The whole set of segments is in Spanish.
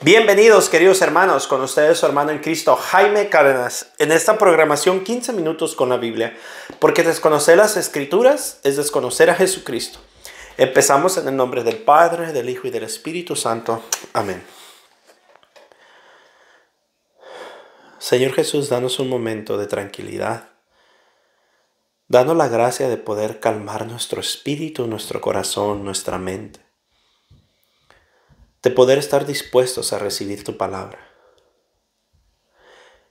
Bienvenidos queridos hermanos, con ustedes su hermano en Cristo Jaime Cárdenas, en esta programación 15 minutos con la Biblia, porque desconocer las escrituras es desconocer a Jesucristo. Empezamos en el nombre del Padre, del Hijo y del Espíritu Santo. Amén. Señor Jesús, danos un momento de tranquilidad. Danos la gracia de poder calmar nuestro espíritu, nuestro corazón, nuestra mente de poder estar dispuestos a recibir tu palabra.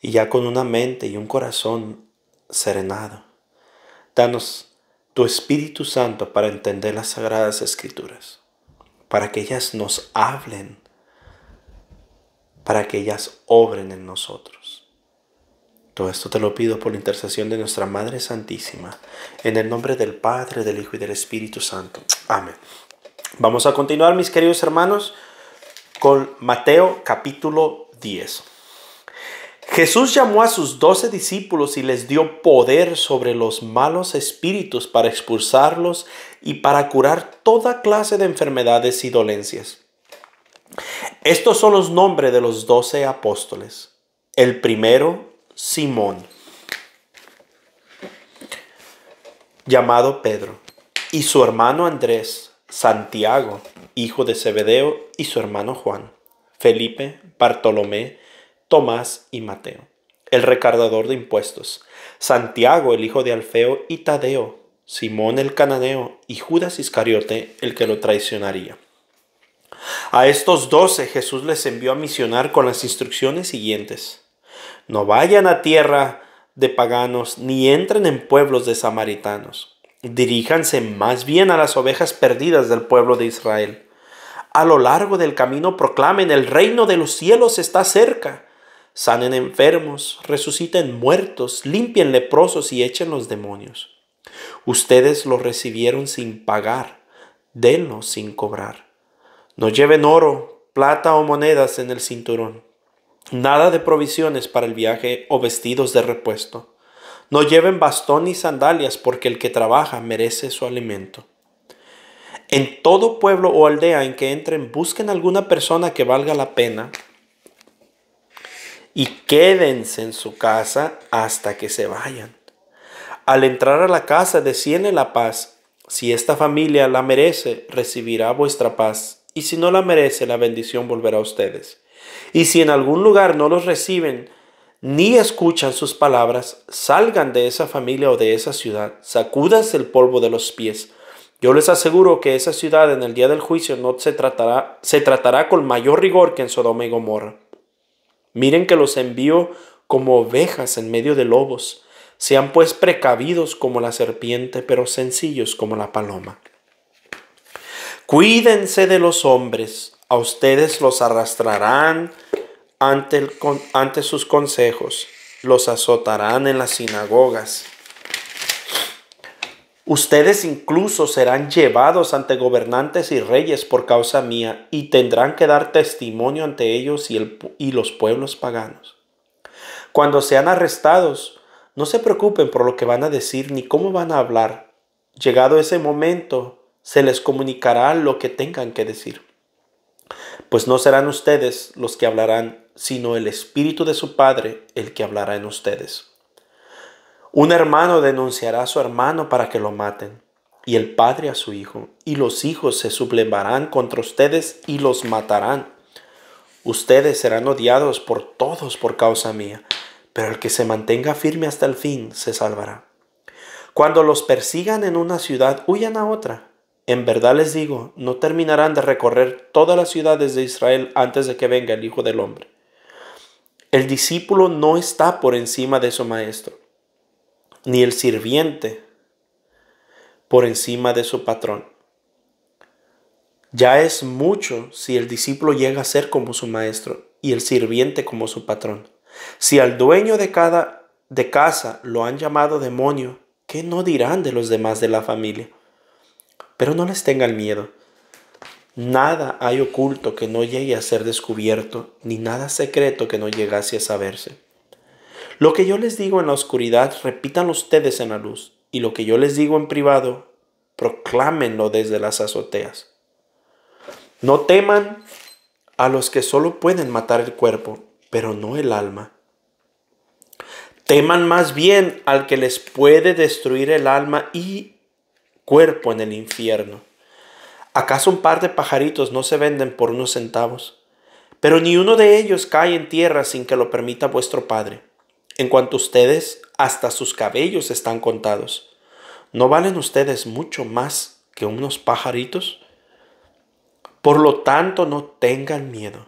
Y ya con una mente y un corazón serenado, danos tu Espíritu Santo para entender las sagradas escrituras, para que ellas nos hablen, para que ellas obren en nosotros. Todo esto te lo pido por la intercesión de nuestra Madre Santísima, en el nombre del Padre, del Hijo y del Espíritu Santo. Amén. Vamos a continuar, mis queridos hermanos con Mateo capítulo 10. Jesús llamó a sus doce discípulos y les dio poder sobre los malos espíritus para expulsarlos y para curar toda clase de enfermedades y dolencias. Estos son los nombres de los doce apóstoles. El primero, Simón, llamado Pedro, y su hermano Andrés Santiago, hijo de Zebedeo, y su hermano Juan, Felipe, Bartolomé, Tomás y Mateo, el recardador de impuestos, Santiago, el hijo de Alfeo, y Tadeo, Simón el cananeo, y Judas Iscariote, el que lo traicionaría. A estos doce Jesús les envió a misionar con las instrucciones siguientes. No vayan a tierra de paganos, ni entren en pueblos de samaritanos Diríjanse más bien a las ovejas perdidas del pueblo de Israel. A lo largo del camino proclamen, el reino de los cielos está cerca. Sanen enfermos, resuciten muertos, limpien leprosos y echen los demonios. Ustedes lo recibieron sin pagar, denlo sin cobrar. No lleven oro, plata o monedas en el cinturón. Nada de provisiones para el viaje o vestidos de repuesto no lleven bastón ni sandalias, porque el que trabaja merece su alimento. En todo pueblo o aldea en que entren, busquen alguna persona que valga la pena y quédense en su casa hasta que se vayan. Al entrar a la casa, desciende la paz. Si esta familia la merece, recibirá vuestra paz, y si no la merece, la bendición volverá a ustedes. Y si en algún lugar no los reciben, ni escuchan sus palabras, salgan de esa familia o de esa ciudad, sacudas el polvo de los pies. Yo les aseguro que esa ciudad en el día del juicio no se tratará, se tratará con mayor rigor que en Sodoma y Gomorra. Miren que los envío como ovejas en medio de lobos. Sean pues precavidos como la serpiente, pero sencillos como la paloma. Cuídense de los hombres, a ustedes los arrastrarán ante, el, ante sus consejos, los azotarán en las sinagogas. Ustedes incluso serán llevados ante gobernantes y reyes por causa mía y tendrán que dar testimonio ante ellos y, el, y los pueblos paganos. Cuando sean arrestados, no se preocupen por lo que van a decir ni cómo van a hablar. Llegado ese momento, se les comunicará lo que tengan que decir. Pues no serán ustedes los que hablarán, sino el Espíritu de su Padre el que hablará en ustedes. Un hermano denunciará a su hermano para que lo maten, y el padre a su hijo, y los hijos se sublevarán contra ustedes y los matarán. Ustedes serán odiados por todos por causa mía, pero el que se mantenga firme hasta el fin se salvará. Cuando los persigan en una ciudad, huyan a otra. En verdad les digo, no terminarán de recorrer todas las ciudades de Israel antes de que venga el Hijo del Hombre. El discípulo no está por encima de su maestro, ni el sirviente por encima de su patrón. Ya es mucho si el discípulo llega a ser como su maestro y el sirviente como su patrón. Si al dueño de cada de casa lo han llamado demonio, ¿qué no dirán de los demás de la familia? pero no les tengan miedo. Nada hay oculto que no llegue a ser descubierto, ni nada secreto que no llegase a saberse. Lo que yo les digo en la oscuridad, repitan ustedes en la luz, y lo que yo les digo en privado, proclámenlo desde las azoteas. No teman a los que solo pueden matar el cuerpo, pero no el alma. Teman más bien al que les puede destruir el alma y cuerpo en el infierno. ¿Acaso un par de pajaritos no se venden por unos centavos? Pero ni uno de ellos cae en tierra sin que lo permita vuestro Padre. En cuanto a ustedes, hasta sus cabellos están contados. ¿No valen ustedes mucho más que unos pajaritos? Por lo tanto, no tengan miedo.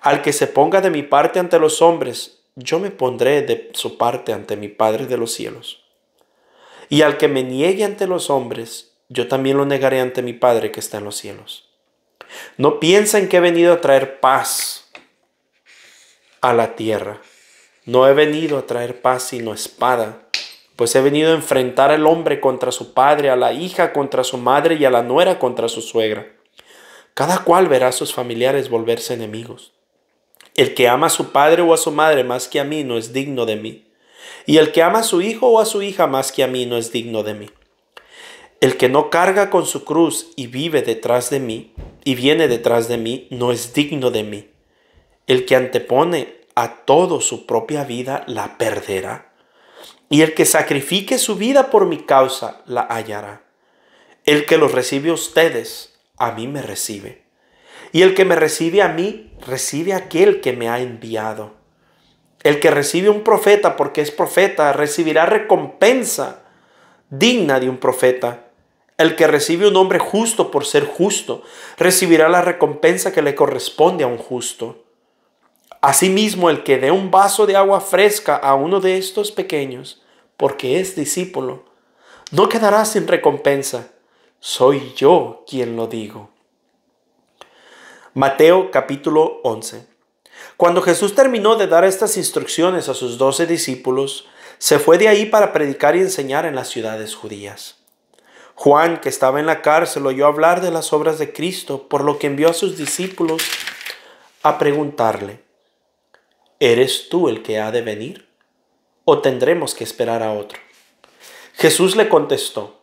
Al que se ponga de mi parte ante los hombres, yo me pondré de su parte ante mi Padre de los cielos. Y al que me niegue ante los hombres, yo también lo negaré ante mi Padre que está en los cielos. No piensen que he venido a traer paz a la tierra. No he venido a traer paz sino espada, pues he venido a enfrentar al hombre contra su padre, a la hija contra su madre y a la nuera contra su suegra. Cada cual verá a sus familiares volverse enemigos. El que ama a su padre o a su madre más que a mí no es digno de mí y el que ama a su hijo o a su hija más que a mí no es digno de mí. El que no carga con su cruz y vive detrás de mí, y viene detrás de mí, no es digno de mí. El que antepone a todo su propia vida, la perderá. Y el que sacrifique su vida por mi causa, la hallará. El que los recibe a ustedes, a mí me recibe. Y el que me recibe a mí, recibe aquel que me ha enviado. El que recibe un profeta porque es profeta recibirá recompensa digna de un profeta. El que recibe un hombre justo por ser justo recibirá la recompensa que le corresponde a un justo. Asimismo, el que dé un vaso de agua fresca a uno de estos pequeños, porque es discípulo, no quedará sin recompensa. Soy yo quien lo digo. Mateo capítulo 11. Cuando Jesús terminó de dar estas instrucciones a sus doce discípulos, se fue de ahí para predicar y enseñar en las ciudades judías. Juan, que estaba en la cárcel, oyó hablar de las obras de Cristo, por lo que envió a sus discípulos a preguntarle, ¿eres tú el que ha de venir? ¿O tendremos que esperar a otro? Jesús le contestó,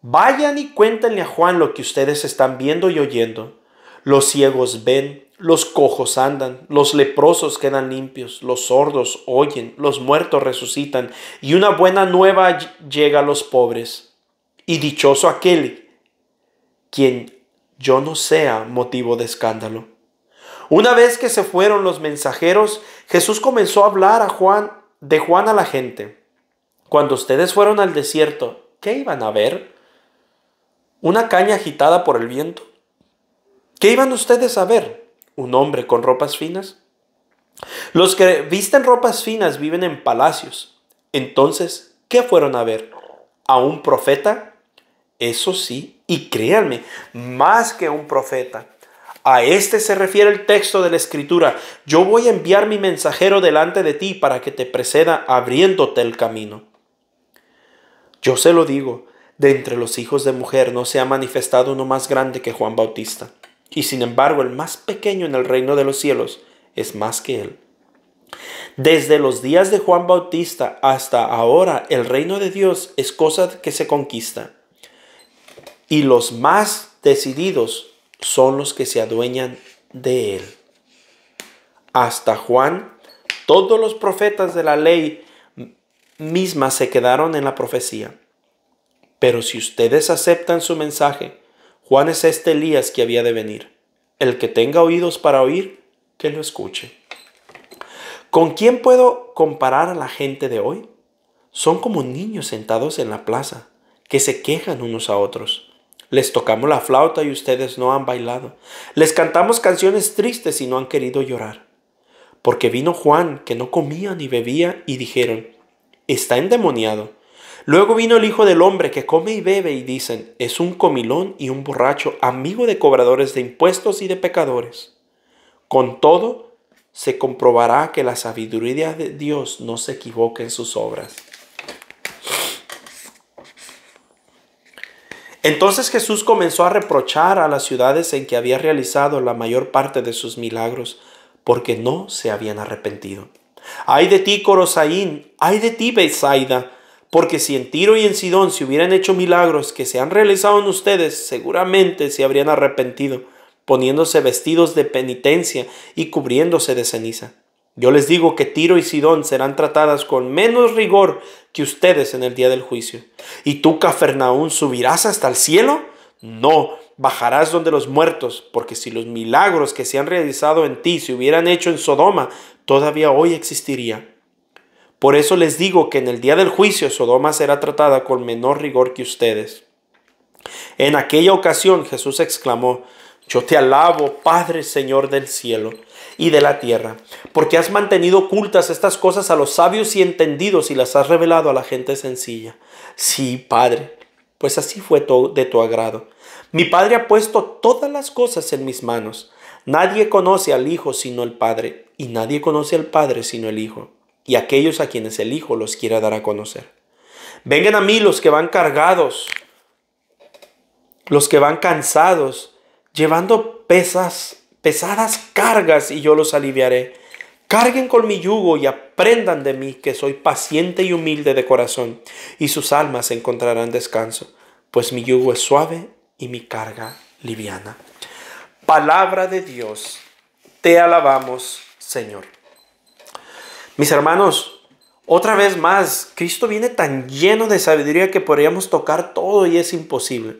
Vayan y cuéntenle a Juan lo que ustedes están viendo y oyendo. Los ciegos ven, los cojos andan, los leprosos quedan limpios, los sordos oyen, los muertos resucitan, y una buena nueva llega a los pobres. Y dichoso aquel quien yo no sea motivo de escándalo. Una vez que se fueron los mensajeros, Jesús comenzó a hablar a Juan de Juan a la gente. Cuando ustedes fueron al desierto, ¿qué iban a ver? ¿Una caña agitada por el viento? ¿Qué iban ustedes a ver? ¿Un hombre con ropas finas? Los que visten ropas finas viven en palacios. Entonces, ¿qué fueron a ver? ¿A un profeta? Eso sí, y créanme, más que un profeta. A este se refiere el texto de la escritura. Yo voy a enviar mi mensajero delante de ti para que te preceda abriéndote el camino. Yo se lo digo, de entre los hijos de mujer no se ha manifestado uno más grande que Juan Bautista y sin embargo el más pequeño en el reino de los cielos es más que él. Desde los días de Juan Bautista hasta ahora el reino de Dios es cosa que se conquista. Y los más decididos son los que se adueñan de él. Hasta Juan, todos los profetas de la ley misma se quedaron en la profecía. Pero si ustedes aceptan su mensaje, Juan es este Elías que había de venir. El que tenga oídos para oír, que lo escuche. ¿Con quién puedo comparar a la gente de hoy? Son como niños sentados en la plaza, que se quejan unos a otros. Les tocamos la flauta y ustedes no han bailado. Les cantamos canciones tristes y no han querido llorar. Porque vino Juan, que no comía ni bebía, y dijeron, está endemoniado. Luego vino el Hijo del Hombre que come y bebe y dicen, es un comilón y un borracho, amigo de cobradores de impuestos y de pecadores. Con todo, se comprobará que la sabiduría de Dios no se equivoca en sus obras. Entonces Jesús comenzó a reprochar a las ciudades en que había realizado la mayor parte de sus milagros, porque no se habían arrepentido. Ay de ti, Corosaín, ay de ti, Bethsaida, porque si en Tiro y en Sidón se hubieran hecho milagros que se han realizado en ustedes, seguramente se habrían arrepentido, poniéndose vestidos de penitencia y cubriéndose de ceniza. Yo les digo que Tiro y Sidón serán tratadas con menos rigor que ustedes en el día del juicio. ¿Y tú, Cafarnaún, subirás hasta el cielo? No, bajarás donde los muertos, porque si los milagros que se han realizado en ti se hubieran hecho en Sodoma, todavía hoy existiría por eso les digo que en el día del juicio Sodoma será tratada con menor rigor que ustedes. En aquella ocasión Jesús exclamó, yo te alabo, Padre Señor del cielo y de la tierra, porque has mantenido ocultas estas cosas a los sabios y entendidos y las has revelado a la gente sencilla. Sí, Padre, pues así fue de tu agrado. Mi Padre ha puesto todas las cosas en mis manos. Nadie conoce al Hijo sino el Padre, y nadie conoce al Padre sino el Hijo y aquellos a quienes el Hijo los quiera dar a conocer. Vengan a mí los que van cargados, los que van cansados, llevando pesas, pesadas cargas, y yo los aliviaré. Carguen con mi yugo y aprendan de mí, que soy paciente y humilde de corazón, y sus almas encontrarán descanso, pues mi yugo es suave y mi carga liviana. Palabra de Dios, te alabamos, Señor. Mis hermanos, otra vez más, Cristo viene tan lleno de sabiduría que podríamos tocar todo y es imposible.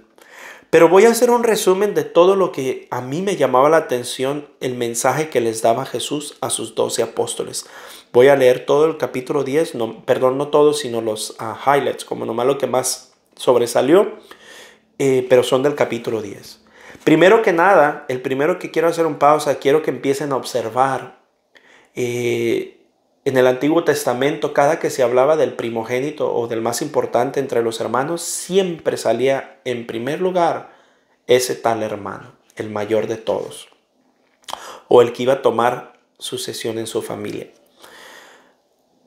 Pero voy a hacer un resumen de todo lo que a mí me llamaba la atención el mensaje que les daba Jesús a sus doce apóstoles. Voy a leer todo el capítulo 10, perdón, no todo, sino los ah, highlights, como nomás lo que más sobresalió, eh, pero son del capítulo 10. Primero que nada, el primero que quiero hacer un pausa, quiero que empiecen a observar eh, en el Antiguo Testamento, cada que se hablaba del primogénito o del más importante entre los hermanos, siempre salía en primer lugar ese tal hermano, el mayor de todos, o el que iba a tomar sucesión en su familia.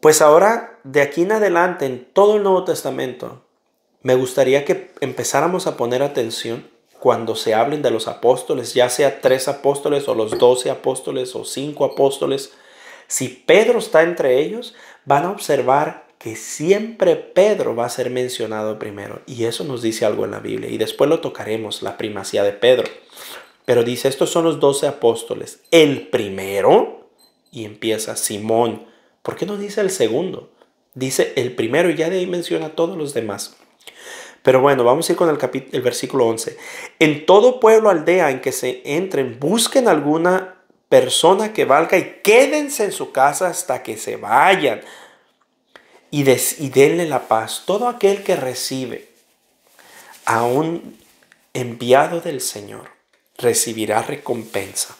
Pues ahora, de aquí en adelante, en todo el Nuevo Testamento, me gustaría que empezáramos a poner atención cuando se hablen de los apóstoles, ya sea tres apóstoles o los doce apóstoles o cinco apóstoles, si Pedro está entre ellos, van a observar que siempre Pedro va a ser mencionado primero. Y eso nos dice algo en la Biblia. Y después lo tocaremos, la primacía de Pedro. Pero dice, estos son los doce apóstoles. El primero, y empieza Simón. ¿Por qué no dice el segundo? Dice el primero y ya de ahí menciona a todos los demás. Pero bueno, vamos a ir con el, el versículo 11. En todo pueblo, aldea en que se entren, busquen alguna persona que valga y quédense en su casa hasta que se vayan y, denle la paz. Todo aquel que recibe a un enviado del Señor recibirá recompensa.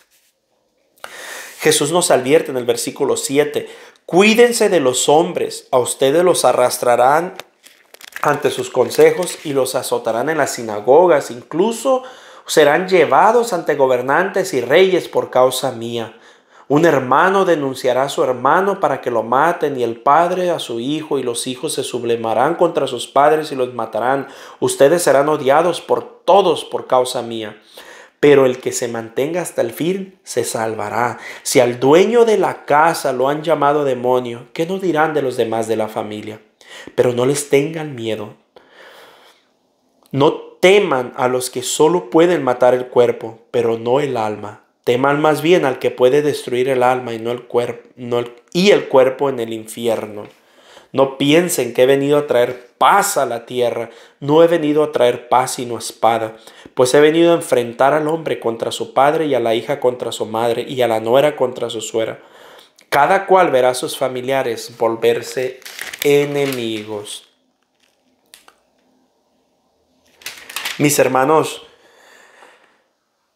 Jesús nos advierte en el versículo 7, cuídense de los hombres, a ustedes los arrastrarán ante sus consejos y los azotarán en las sinagogas, incluso serán llevados ante gobernantes y reyes por causa mía. Un hermano denunciará a su hermano para que lo maten y el padre a su hijo y los hijos se sublemarán contra sus padres y los matarán. Ustedes serán odiados por todos por causa mía. Pero el que se mantenga hasta el fin se salvará. Si al dueño de la casa lo han llamado demonio, ¿qué nos dirán de los demás de la familia? Pero no les tengan miedo. No teman a los que solo pueden matar el cuerpo, pero no el alma. Teman más bien al que puede destruir el alma y, no el cuerpo, y el cuerpo en el infierno. No piensen que he venido a traer paz a la tierra. No he venido a traer paz sino espada, pues he venido a enfrentar al hombre contra su padre y a la hija contra su madre y a la nuera contra su suera. Cada cual verá a sus familiares volverse enemigos. Mis hermanos,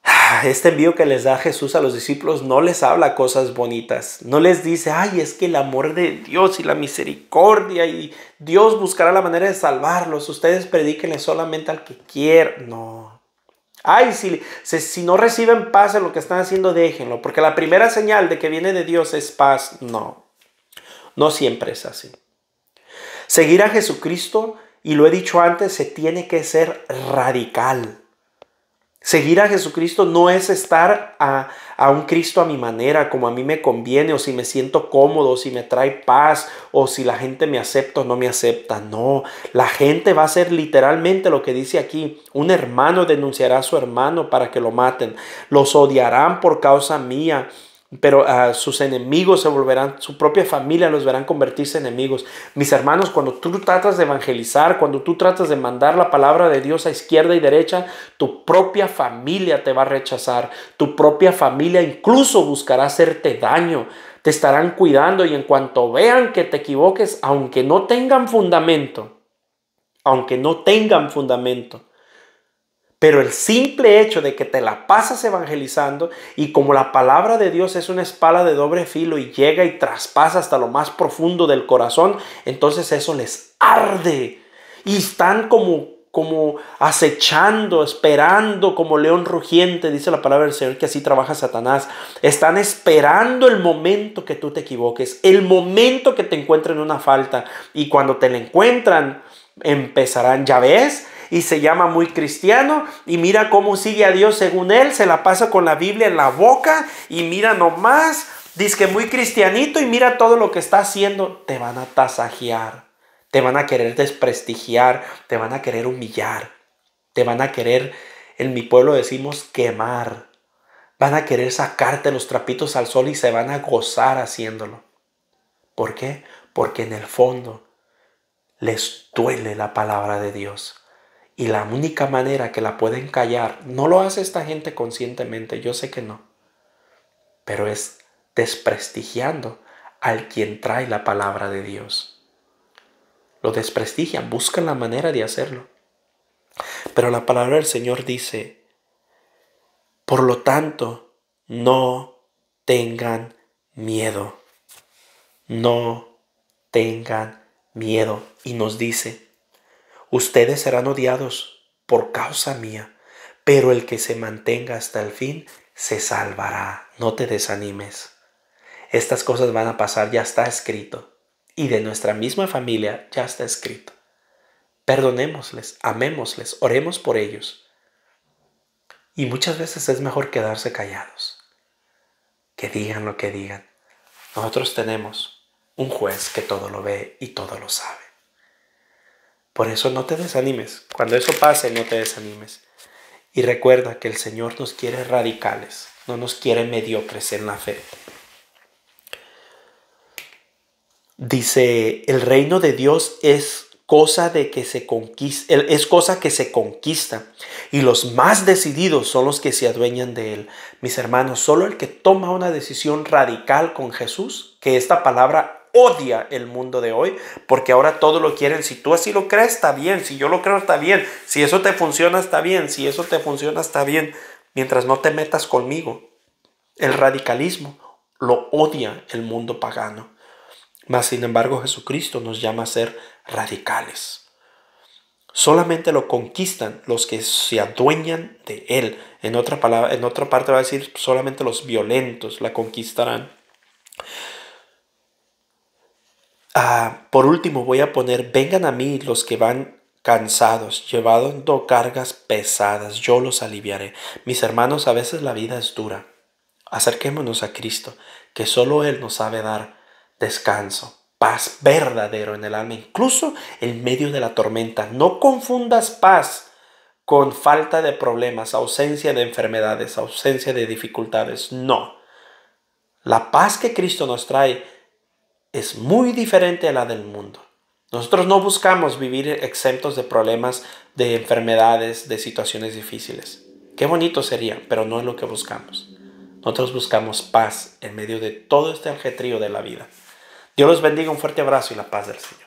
este envío que les da Jesús a los discípulos no les habla cosas bonitas, no les dice, ay, es que el amor de Dios y la misericordia y Dios buscará la manera de salvarlos, ustedes predíquenle solamente al que quiera. no. Ay, si, si no reciben paz en lo que están haciendo, déjenlo, porque la primera señal de que viene de Dios es paz, no. No siempre es así. Seguir a Jesucristo y lo he dicho antes, se tiene que ser radical. Seguir a Jesucristo no es estar a, a, un Cristo a mi manera, como a mí me conviene, o si me siento cómodo, o si me trae paz, o si la gente me acepta o no me acepta. No, la gente va a ser literalmente lo que dice aquí. Un hermano denunciará a su hermano para que lo maten. Los odiarán por causa mía pero a ah, sus enemigos se volverán, su propia familia los verán convertirse en enemigos. Mis hermanos, cuando tú tratas de evangelizar, cuando tú tratas de mandar la palabra de Dios a izquierda y derecha, tu propia familia te va a rechazar, tu propia familia incluso buscará hacerte daño, te estarán cuidando y en cuanto vean que te equivoques, aunque no tengan fundamento, aunque no tengan fundamento, pero el simple hecho de que te la pasas evangelizando y como la palabra de Dios es una espada de doble filo y llega y traspasa hasta lo más profundo del corazón, entonces eso les arde. Y están como como acechando, esperando como león rugiente, dice la palabra del Señor que así trabaja Satanás. Están esperando el momento que tú te equivoques, el momento que te encuentren una falta y cuando te la encuentran empezarán, ya ves, y se llama muy cristiano y mira cómo sigue a Dios según él, se la pasa con la Biblia en la boca y mira nomás, dice que muy cristianito y mira todo lo que está haciendo, te van a tasajear, te van a querer desprestigiar, te van a querer humillar, te van a querer, en mi pueblo decimos quemar, van a querer sacarte los trapitos al sol y se van a gozar haciéndolo. ¿Por qué? Porque en el fondo les duele la palabra de Dios. Y la única manera que la pueden callar, no lo hace esta gente conscientemente, yo sé que no, pero es desprestigiando al quien trae la palabra de Dios. Lo desprestigian, buscan la manera de hacerlo. Pero la palabra del Señor dice, por lo tanto, no tengan miedo, no tengan miedo. Y nos dice, Ustedes serán odiados por causa mía, pero el que se mantenga hasta el fin se salvará. No te desanimes. Estas cosas van a pasar, ya está escrito. Y de nuestra misma familia ya está escrito. Perdonémosles, amémosles, oremos por ellos. Y muchas veces es mejor quedarse callados. Que digan lo que digan. Nosotros tenemos un juez que todo lo ve y todo lo sabe. Por eso no te desanimes. Cuando eso pase, no te desanimes. Y recuerda que el Señor nos quiere radicales, no nos quiere mediocres en la fe. Dice, el reino de Dios es cosa de que se conquista, es cosa que se conquista y los más decididos son los que se adueñan de él. Mis hermanos, solo el que toma una decisión radical con Jesús, que esta palabra odia el mundo de hoy, porque ahora todo lo quieren. Si tú así lo crees, está bien. Si yo lo creo, está bien. Si eso te funciona, está bien. Si eso te funciona, está bien. Mientras no te metas conmigo. El radicalismo lo odia el mundo pagano. Mas, sin embargo, Jesucristo nos llama a ser radicales. Solamente lo conquistan los que se adueñan de él. En otra, palabra, en otra parte va a decir, solamente los violentos la conquistarán. Ah, por último voy a poner, vengan a mí los que van cansados, llevando cargas pesadas, yo los aliviaré. Mis hermanos, a veces la vida es dura. Acerquémonos a Cristo, que solo Él nos sabe dar descanso, paz verdadero en el alma, incluso en medio de la tormenta. No confundas paz con falta de problemas, ausencia de enfermedades, ausencia de dificultades. No. La paz que Cristo nos trae es muy diferente a la del mundo. Nosotros no buscamos vivir exentos de problemas, de enfermedades, de situaciones difíciles. Qué bonito sería, pero no es lo que buscamos. Nosotros buscamos paz en medio de todo este aljetrío de la vida. Dios los bendiga, un fuerte abrazo y la paz del Señor.